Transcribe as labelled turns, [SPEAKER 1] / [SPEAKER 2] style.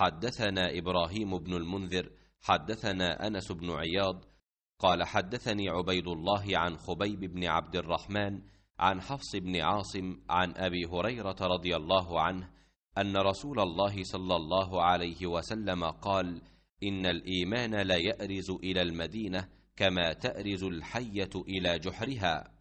[SPEAKER 1] حدثنا إبراهيم بن
[SPEAKER 2] المنذر حدثنا أنس بن عياض قال حدثني عبيد الله عن خبيب بن عبد الرحمن عن حفص بن عاصم عن أبي هريرة رضي الله عنه أن رسول الله صلى الله عليه وسلم قال إن الإيمان لا يأرز إلى المدينة كما تأرز الحية إلى
[SPEAKER 1] جحرها